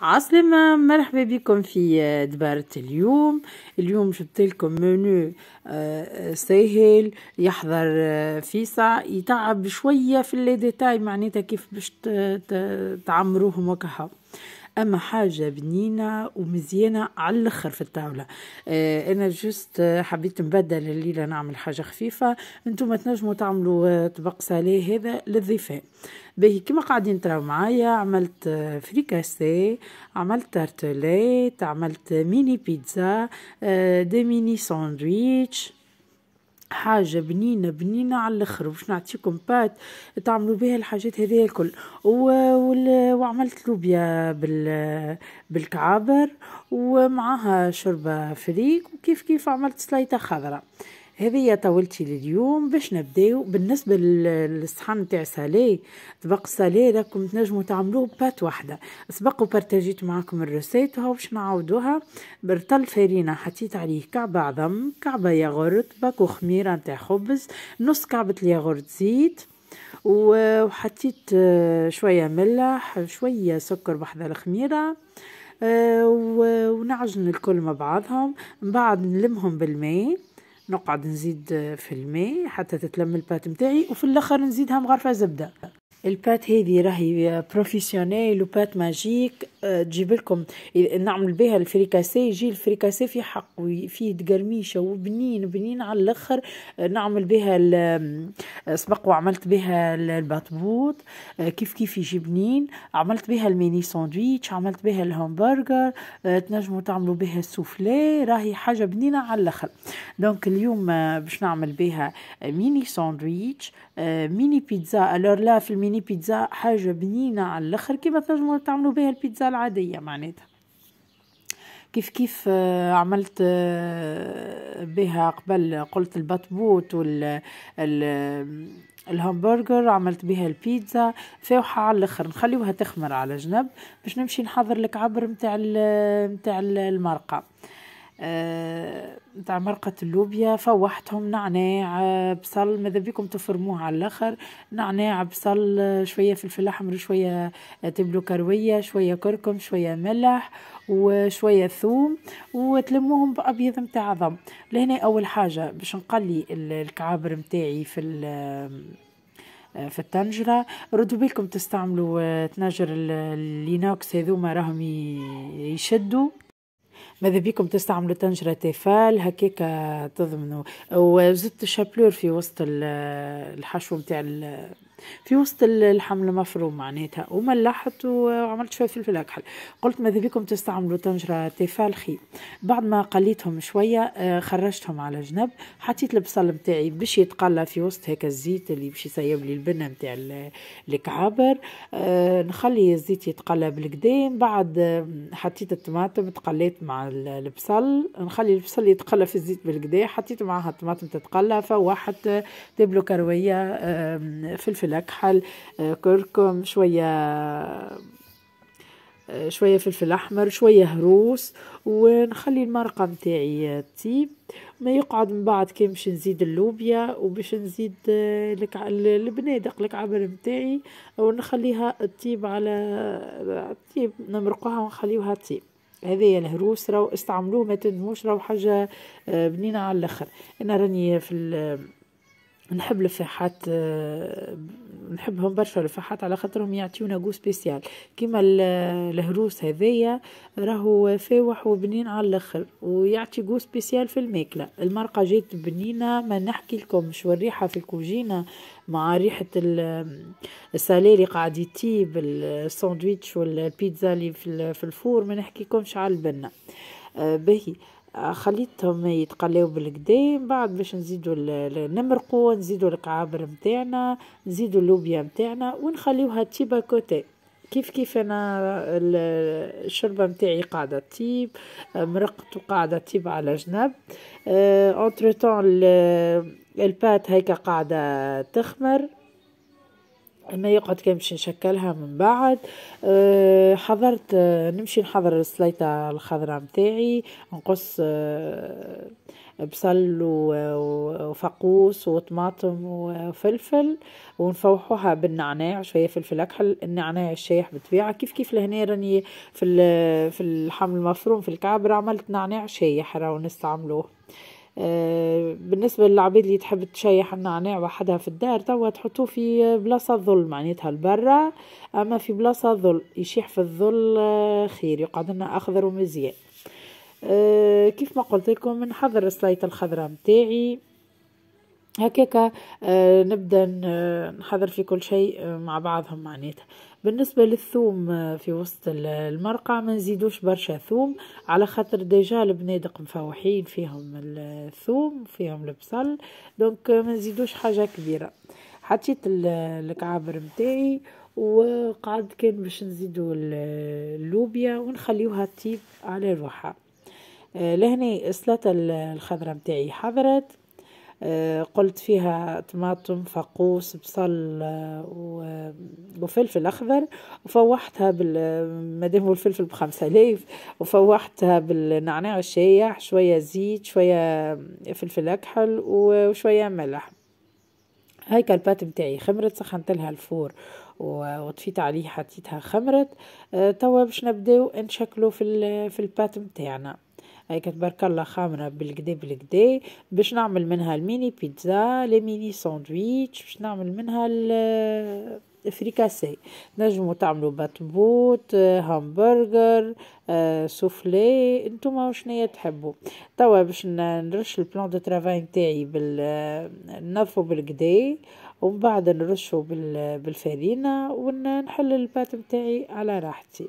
عسلامة مرحبا بكم في آه، دبارة اليوم اليوم جبت لكم منو آه، آه، سهل يحضر فيسع يتعب شوية في ديتاي معناتها كيف باش تعمروهم وكها اما حاجه بنينه ومزيانه على الاخر في الطاوله آه انا جست حبيت نبدل الليله نعمل حاجه خفيفه انتم تنجموا تعملوا آه، طبق ساليه هذا للضيفان باهي كما قاعدين تراو معايا عملت آه، فريكاسي عملت تارتليت عملت ميني بيتزا آه، دي ميني ساندويتش حاجة بنينة بنينة على الاخر باش نعطيكم بات تعملوا بها الحاجات هذه الكل و... وال... وعملت لوبيا بال... بالكعابر ومعها شوربة فريك وكيف كيف عملت سلايطة خضراء هذه طولتي لليوم باش نبداو بالنسبه للصحن تاع سالي طبق سالي راكم تنجموا تعملوه بات واحده سبق وبارتاجيت معاكم الريسيت وهاو باش نعاودوها برطل فرينه حطيت عليه كعبه عظم كعبه ياغورت باكو خميره تاع خبز نص كعبه ياغورت زيت وحطيت آه، شويه ملح شويه سكر بحذا الخميره آه، ونعجن الكل مع بعضهم من بعد نلمهم بالماء نقعد نزيد في الماء حتى تتلم البات متاعي وفي الاخر نزيدها مغرفه زبده البات هذه راهي بروفيسيونيل وبات ماجيك تجيب لكم نعمل بها الفريكاسي يجي الفريكاسي في حق وفيه تقرميشة وبنين بنين على الاخر أه، نعمل بها أه، سبق وعملت بها البطبوط أه، كيف كيف يجي بنين عملت بها الميني ساندويتش عملت بها الهمبرجر تنجموا تعملوا بها السوفلي راهي حاجة بنينة على الاخر دونك اليوم باش نعمل بها ميني ساندويتش ميني بيتزا الور لا في الميني يعني بيتزا حاجة بنينة على الآخر كيما تنجمو تعملو بها البيتزا العادية معناتها كيف كيف آه، عملت آه، بها قبل قلت البطبوط وال الهامبرجر عملت بها البيتزا فوحة على الاخر نخليوها تخمر على جنب باش نمشي نحضر عبر نتاع نتاع المرقه نتاع آه، مرقة اللوبيا فوحتهم نعناع آه، بصل ماذا بيكم تفرموه على الاخر نعناع بصل آه، شوية فلفل احمر شوية تبلو كروية شوية كركم شوية ملح وشوية ثوم وتلموهم بأبيض متاع ضم لهنا أول حاجة باش نقلي الكعابر متاعي في في الطنجرة ردوا بالكم تستعملوا تنجر اللينوكس هذوما راهم يشدوا ماذا بيكم تستعملوا طنجره تيفال هكاك تضمنوا وزدت الشابلور في وسط الحشو نتاع في وسط اللحم مفروم معناتها وملحت وعملت شويه فلفل اكحل قلت ماذا بكم تستعملوا طنجره تيفال خير بعد ما قليتهم شويه آه، خرجتهم على جنب حطيت البصل نتاعي باش يتقلى في وسط هيك الزيت اللي باش يسيب لي البنه نتاع الكعابر آه، نخلي الزيت يتقلى بالكدا بعد آه، حطيت الطماطم تقليت مع البصل نخلي البصل يتقلى في الزيت بالكدا حطيت معاها الطماطم تتقلى فواحد دبلو كرويه فلفل فلفل أكحل آه، كركم شوية آه، شوية فلفل أحمر شوية هروس ونخلي المرقة متاعي تطيب ما يقعد من بعد كي باش نزيد اللوبيا وباش نزيد آه، لك البنادق الكعبر متاعي ونخليها تطيب على تطيب نمرقوها ونخليوها تطيب هذايا الهروس راهو استعملوه ما تندموش راهو حاجه بنينه على الاخر انا راني في نحب الفاحات آه، نحبهم برشا الفاحات على خاطرهم يعطيونا جو سبيسيال كيما آه، الهروس هذايا راهو فاوح وبنين على الاخر ويعطي جو سبيسيال في الماكله المرقه جات بنينه ما نحكي شو والريحه في الكوجينه مع ريحه آه، الساليري قاعد يطيب الساندويتش والبيتزا اللي في الفور ما نحكيكمش على البنه باهي خليتهم يتقلاو بالقدام بعد باش نزيدو نمرقو نزيدو القعابر نتاعنا نزيدو اللوبيا نتاعنا ونخليوها تيبا كوتي كيف كيف انا الشوربه نتاعي قاعده طيب مرقت وقاعده طيب على جنب اونتر آه، طون البات هيك قاعده تخمر يقعد كان كنمشي نشكلها من بعد أه حضرت أه نمشي نحضر السليطه الخضراء متاعي نقص أه بصل وفقوس وطماطم وفلفل ونفوحوها بالنعناع شويه فلفل اكحل النعناع الشايح بالطبيعه كيف كيف لهنا راني في في الحمل المفروم في الكعب عملت نعناع شايح راهو نستعملوه بالنسبة للعبيد اللي تحب تشيح النعناع وحدها في الدار توا تحطوه في بلاصة ظل معناتها البرة أما في بلاصة ظل يشيح في الظل آه، خير يقعد لنا أخضر ومزيان آه، كيف ما قلت لكم نحضر السلايط الخضراء متاعي هكاكا آه، نبدا نحضر في كل شيء مع بعضهم معناتها بالنسبه للثوم آه، في وسط المرقع ما نزيدوش برشا ثوم على خاطر ديجا البنادق مفوحين فيهم الثوم فيهم البصل دونك آه، ما نزيدوش حاجه كبيره حطيت الكعابر نتاعي وقعد كان باش نزيدو اللوبيا ونخليوها تطيب على روحها آه، لهنا السلطه الخضراء نتاعي حضرت آه، قلت فيها طماطم فقوس بصل آه، آه، وفلفل أخضر وفوحتها مادام الفلفل بخمسة آلاف وفوحتها بالنعناع الشايح شوية زيت شوية فلفل أكحل وشوية ملح هاي كالبات متاعي خمرت سخنت لها الفور وطفيت عليه حطيتها خمرت توا باش نبداو نشكلو في في البات متاعنا هاي كتبارك الله خامرة بالكدا بالكدا باش نعمل منها الميني بيتزا لي ميني ساندويتش باش نعمل منها آه، فريكاسي نجمو تعملو بطبوط آه، همبرجر آه، سوفلي انتوما وشنيا تحبوا توا باش نرش البلان دو ترافاي نتاعي بال نظفو بالكدا ومن بعد نرشو بال... بالفرينه ونحل البات نتاعي على راحتي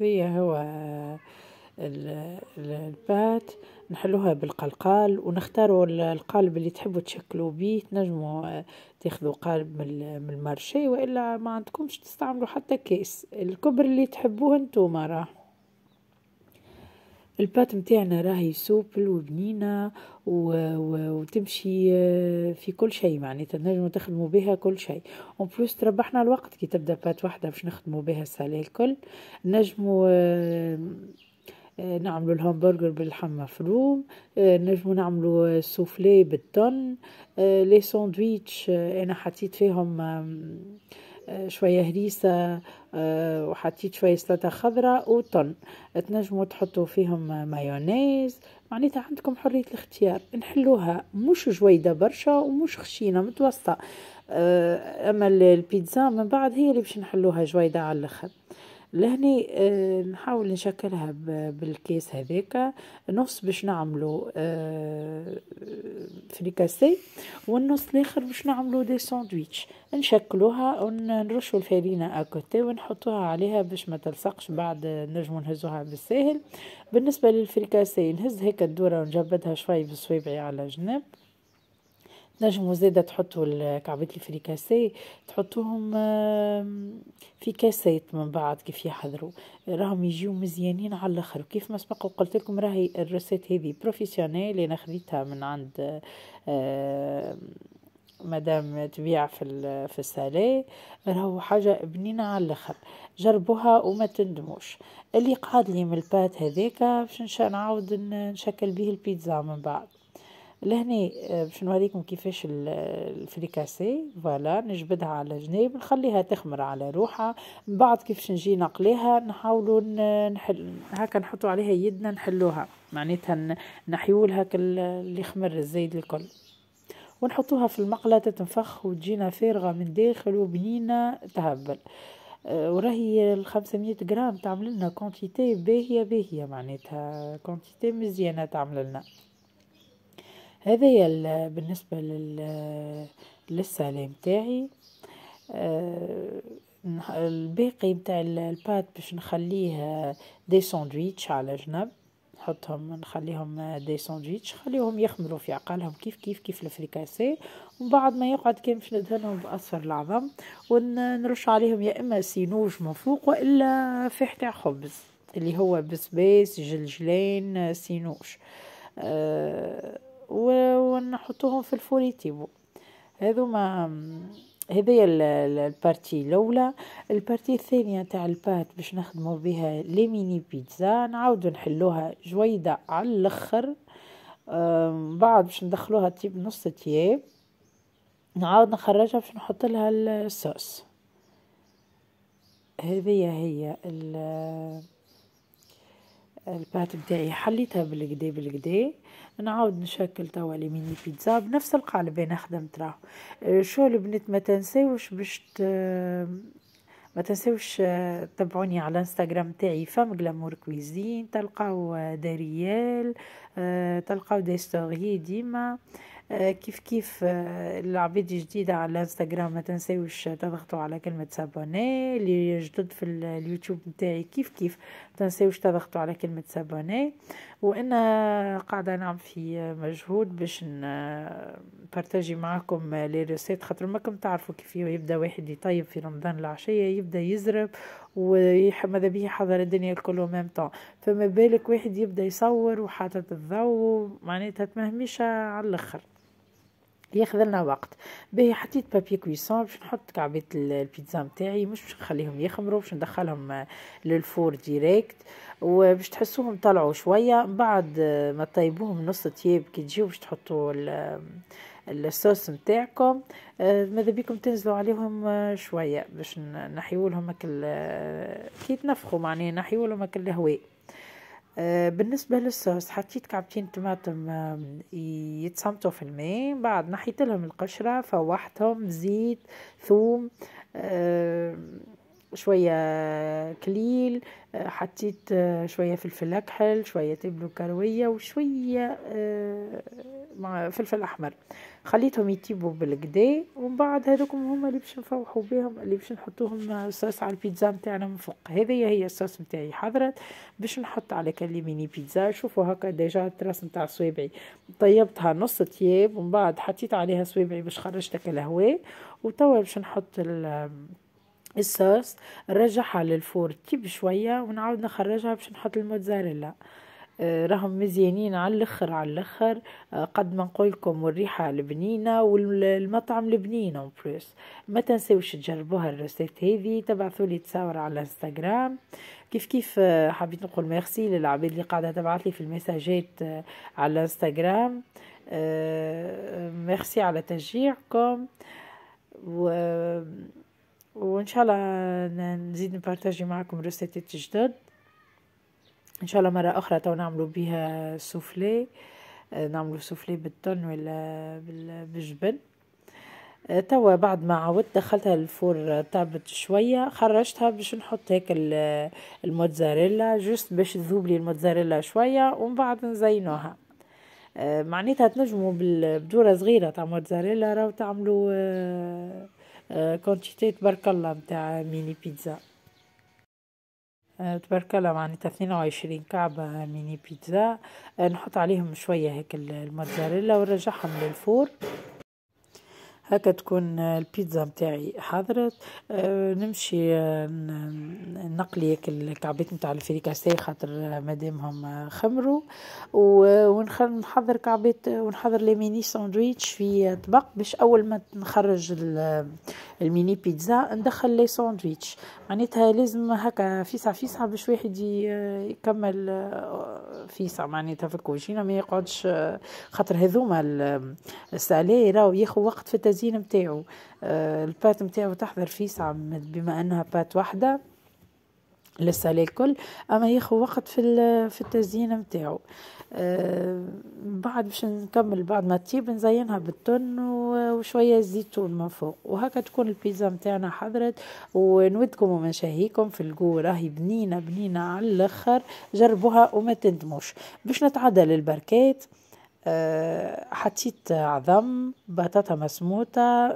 هي هو البات نحلوها بالقلقال ونختاروا القالب اللي تحبوا تشكلوا بيه تنجموا آه، تاخذوا قالب من المارشي والا ما عندكمش تستعملوا حتى كيس الكبر اللي تحبوه انتم راه البات متاعنا راهي سوبل وبنينة و... و... وتمشي آه، في كل شيء معناتها تنجم تخدموا بها كل شيء اون بلوس تربحنا الوقت كي تبدا بات واحدة باش نخدموا بها السالي الكل نجموا آه، آه، نعملوا الهامبرجر باللحم مفروم نجموا نعملوا السوفلي بالطن لي ساندويتش انا حطيت فيهم شويه هريسه آه، وحطيت شويه سلطه خضراء وطن تنجموا تحطوا فيهم مايونيز معناتها عندكم حريه الاختيار نحلوها مش جويده برشا ومش خشينه متوسطه آه، اما البيتزا من بعد هي اللي باش نحلوها جويده على الاخر لهني آه، نحاول نشكلها بالكيس هذيك نص باش نعملو آه، فريكاسي والنص الاخر باش نعملو دي ساندويتش نشكلوها ونرشو الفارينة اكوتي ونحطوها عليها باش ما تلصقش بعد نجمو نهزوها بالساهل بالنسبة للفريكاسي نهز هيك الدورة ونجبدها شوي بصويبعي على جنب نجموا زادة تحطوا كعبات الفريكاسي تحطوهم في كاسات من بعد كيف يحضروا راهم يجيو مزيانين على الاخر وكيف ما سبق وقلت لكم راهي الريسيت هذه بروفيسيونيل انا خديتها من عند مدام تبيع في في السالي راهو حاجه بنينه على الاخر جربوها وما تندموش اللي قعد لي من البات هذيك باش نعاود نشكل به البيتزا من بعد لهنا آه، باش نوريكم كيفاش الفريكاسي فوالا نجبدها على جنب نخليها تخمر على روحها من بعد كيفاش نجي نقليها نحاولوا نحل هكا نحطوا عليها يدنا نحلوها معناتها نحيولها اللي خمر الزايد الكل ونحطوها في المقلة تتنفخ وتجينا فارغة من داخل وبنينة تهبل آه، وراهي الخمسمية غرام تعمل لنا كونتيتي باهية باهية معناتها كونتيتي مزيانة تعمل لنا هذا بالنسبة للسلام تاعي آه الباقي متاع البات باش نخليه دي ساندويتش على جنب نحطهم نخليهم دي ساندويتش خليهم يخمروا في عقلهم كيف كيف كيف الفريكاسي ومن بعد ما يقعد كان باش ندهنهم باصفر العظم ونرش عليهم يا اما سينوج من فوق والا فيح تاع خبز اللي هو بسباس جلجلين سينوج أه ونحطوهم في الفوريتيبو هذو ما هذه البارتي الاولى البارتي الثانيه تاع البات باش نخدمو بها لي ميني بيتزا نعاودو نحلوها جويده على الاخر بعد باش ندخلوها تيب نص تياب نعاود نخرجها باش نحط لها الصوص هذه هي ال البات بتاعي حليتها بالكدا بالكدا نعاود نشكل توا لي ميني بيتزا بنفس القالب انا خدمت راه أه، شو البنات ما تنساوش باش ما تنساوش أه، تابعوني على انستغرام تاعي فام غلامور كويزين تلقاو أه، داريال تلقاو دي ستوري ديما آه، كيف كيف العبيد آه، الجديدة على الانستغرام ما تنسيوش تضغطوا على كلمة سابوني اللي جدد في اليوتيوب متاعي كيف كيف تنسيوش تضغطوا على كلمة سابوني وانا قاعدة نعمل في مجهود باش آه، نبارتاجي معاكم لي ريسيت خاطر ماكم تعرفوا كيف يبدا واحد يطيب في رمضان العشية يبدا يزرب وماذا به حضر الدنيا الكل ميم طون فما بالك واحد يبدا يصور وحاطط الضوء معناتها تمهميش على الاخر ياخذ لنا وقت باهي حطيت بابي كويسون باش نحط كعبات البيتزا نتاعي مش باش نخليهم يخمروا باش ندخلهم للفور ديريكت وباش تحسوهم طلعوا شويه من بعد ما طيبوهم نص طياب كي تجيو باش تحطوا الصوص نتاعكم ماذا بيكم تنزلوا عليهم شويه باش نحيولهم كي تنفخوا معناها نحيولهم الهواء آه، بالنسبة للصوص حطيت كعبتين طماطم يتصمتوا في الماء بعد نحيت لهم القشرة فوحتهم زيت ثوم آه، شوية كليل حطيت شوية فلفل أكحل شوية تبلو كروية وشوية آه، مع فلفل أحمر خليتهم يطيبوا بالقدا ومن بعد هذوكم هما اللي باش نفوحوا بهم اللي باش نحطوهم صوص على البيتزا نتاعنا من فوق هذه هي الصوص نتاعي حضرت باش نحط على ميني بيتزا شوفوا هكا ديجا التراس نتاع صوابعي طيبتها نص تياب ومن بعد حطيت عليها صوابعي باش خرجت الهواء وتوا باش نحط ال الصوص نرجعها للفور تيب شوية ونعاود نخرجها باش نحط الموتزاريلا آه، راهم مزيانين على الاخر على الاخر آه، قد ما نقول لكم والريحه البنينه والمطعم البنين اون بلوس ما تنساوش تجربوها الريسيت هذه تبعثوا لي تصاور على انستغرام كيف كيف آه، حبيت نقول ميرسي للعباد اللي قاعده تبعث لي في المساجات على انستغرام ميرسي على تشجيعكم و وان شاء الله نزيد نبارتاجي معكم روستات جدد ان شاء الله مره اخرى تو نعملو بها سوفلي آه، نعملو سوفلي بالتون ولا بالجبن آه، توا بعد ما عاودت دخلتها الفور طابت شويه خرجتها باش نحط هيك الموتزاريلا جوست باش تذوب لي الموتزاريلا شويه ومن بعد نزينوها آه، معناتها تنجموا بدورة صغيره تاع موتزاريلا راو تعملوا كونتيتي تبارك الله متاع ميني بيتزا تبارك الله معناتها اثنين وعشرين كعبة ميني بيتزا نحط عليهم شوية هيك الموتزاريلا ونرجعهم للفور هكا تكون البيتزا نتاعي حضرت آه، نمشي آه، نقلي الكعبات نتاع الفريكاسي خاطر مادامهم خمروا ونحضر كعبات ونحضر لي ميني ساندويتش في طبق باش اول ما نخرج الميني بيتزا ندخل لي ساندويتش معناتها لازم هكا فيسع فيسع باش واحد يكمل آه، فيسع معناتها في الكوجينه ما يقعدش خاطر هذوما السالي راهو ياخذ وقت في التزيين الكوزين نتاعو آه، البات نتاعو تحضر فيسعة بما انها بات واحدة للصلاة الكل اما ياخذ وقت في في التزيين نتاعو آه بعد باش نكمل بعد ما تطيب نزينها بالتون وشويه زيتون من فوق وهكا تكون البيتزا نتاعنا حضرت ونودكم ومنشهيكم في الجو راهي بنينه بنينه على الاخر جربوها وما تندموش باش نتعدى للبركات آه، حطيت عظم بطاطا مسموطة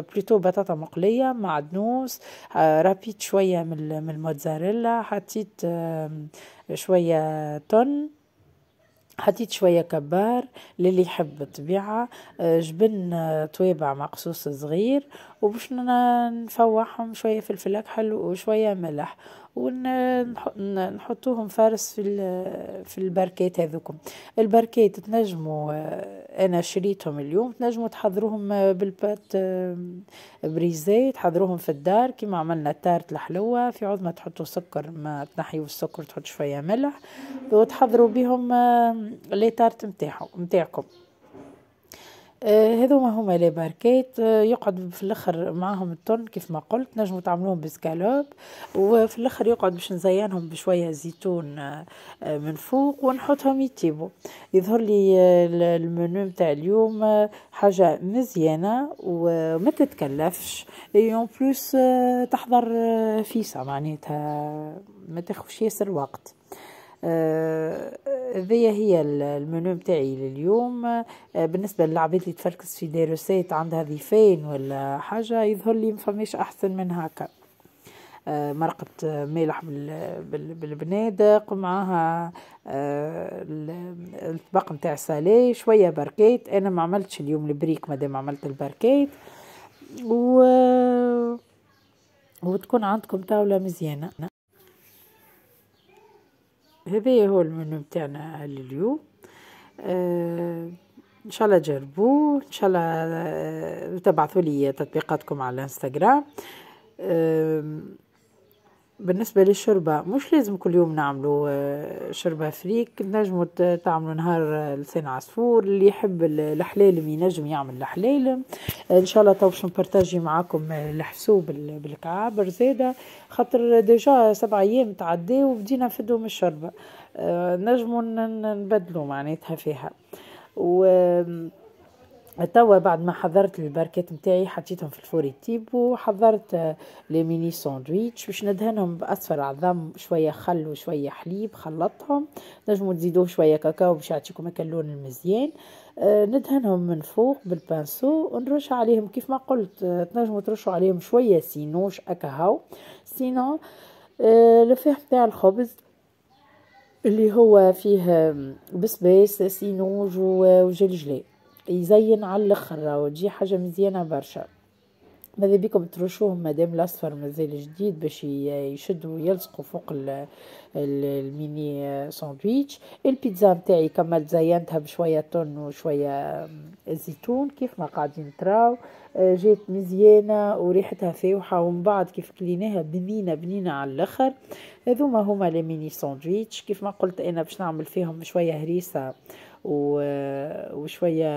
بلوتو آه، آه، بطاطا مقلية معدنوس ربيت شوية من الموتزاريلا حطيت شوية تون حطيت شوية كبار للي يحب الطبيعة جبن طويبع مقصوص صغير وباش نفوحهم شوية فلفل أكحل وشوية ملح ونحطوهم فارس في في البركات هذوكم البركات تنجموا آه، انا شريتهم اليوم تنجموا تحضروهم آه، بالبات آه، بريزي تحضروهم في الدار كما عملنا تارت الحلوة في عظمة ما تحطوا سكر ما تنحيوا السكر تحط شوية ملح وتحضروا بهم لي تارت متاعكم آه، هذوما هما لي باركيت آه، يقعد في الاخر معاهم التون كيف ما قلت نجمو تعملوهم بسكالوب وفي الاخر يقعد باش نزينهم بشويه زيتون آه، من فوق ونحطهم يطيبوا يظهر لي المنيو نتاع اليوم حاجه مزيانه وما تتكلفش اون بلوس euh، تحضر فيسا معناتها ما تاخذش ياسر وقت آه هي المنيو نتاعي لليوم آه، بالنسبه للعباد اللي تفركس في ديروسيت عندها ضيفين ولا حاجه يظهر لي مفماش احسن من هكا آه، مرقة ملح بالبنادق معاها آه، الطبق نتاع سالي شوية بركيت أنا ما عملتش اليوم البريك مادام عملت البركيت و... وتكون عندكم طاولة مزيانة هذا هو المنيو متاعنا لليوم آه، ان شاء الله جربوه ان شاء الله آه، تبعثوا لي تطبيقاتكم على الانستغرام آه بالنسبه للشوربه مش لازم كل يوم نعملو آه، شوربه فريك نجموا تعملو نهار لسان عصفور اللي يحب الحلالم ينجم يعمل الحلالم ان شاء الله تو باش نبارطاجي معاكم الحسوب بالكعابر زاده خاطر ديجا سبع ايام تعداو وبدينا نفدوا من الشوربه آه، نجمو نبدلو معناتها فيها و توا بعد ما حضرت الباركات نتاعي حطيتهم في تيب وحضرت آه, لي ميني ساندويتش باش ندهنهم باصفر عظم شويه خل وشويه حليب خلطتهم نجمو تزيدوه شويه كاكاو باش يعطيكم هكا اللون المزيان آه, ندهنهم من فوق بالبانسو ونرش عليهم كيف ما قلت آه, تنجمو تنجموا ترشوا عليهم شويه سينوش اكاهو سينو الفيح تاع الخبز اللي هو فيه بسباس سينوج وجلجلي يزين على الاخر وتجي حاجه مزيانه برشا ماذا بيكم ترشوهم مادام الاصفر مازال جديد باش يشدوا يلصقوا فوق الميني ساندويتش البيتزا نتاعي كملت زينتها بشويه تون وشويه زيتون كيف ما قاعدين تراو آه، جات مزيانه وريحتها فاوحه ومن بعد كيف كليناها بنينه بنينه على الاخر هذوما هما لي ميني ساندويتش كيف ما قلت انا باش نعمل فيهم شويه هريسه وشويه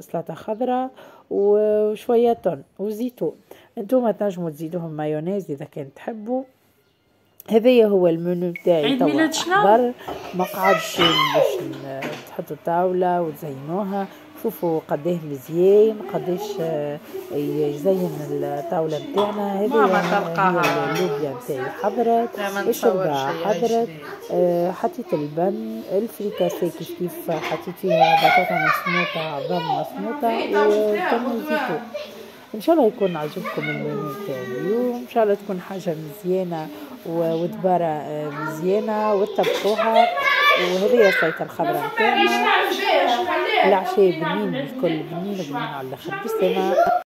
سلطه خضراء وشويه تون وزيتون انتم تنجموا تزيدوهم مايونيز اذا كان تحبوا هذا هو المنيو تاعي عيد ميلاد شنو؟ ما قعدش باش تحطوا الطاوله وتزينوها شوفوا قداه مزيان قداش آه، يزين الطاوله نتاعنا هذه ماما تلقاها اللوبيا نتاعي حضرت الشربة حضرت آه، حطيت البن الفريكاسي كيف كيف حطيت فيها بطاطا مسموطه عظام مسموطه وكمل ان شاء الله يكون عجبكم المنيو تاعي اليوم ان شاء الله تكون حاجه مزيانه ودبارة آه، مزيانة وطبخوها وهذه صيت الخضرة نتاعنا العشاء بنين الكل بنين بنين على الاخر بالسلامة